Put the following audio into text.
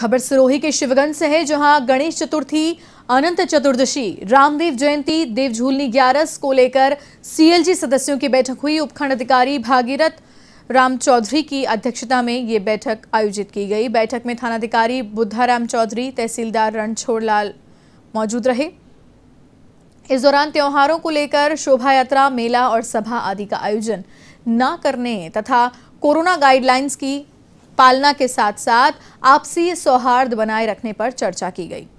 खबर सिरोही के शिवगंज से है जहां गणेश चतुर्थी अनंत चतुर्दशी रामदेव जयंती देवझूलनी ग्यारस को लेकर सीएलजी सदस्यों की बैठक हुई उपखंड अधिकारी भागीरथ राम चौधरी की अध्यक्षता में ये बैठक आयोजित की गई बैठक में थानाधिकारी बुद्धाराम चौधरी तहसीलदार रणछोड़लाल मौजूद रहे इस दौरान त्योहारों को लेकर शोभा यात्रा मेला और सभा आदि का आयोजन न करने तथा कोरोना गाइडलाइंस की पालना के साथ साथ आपसी सौहार्द बनाए रखने पर चर्चा की गई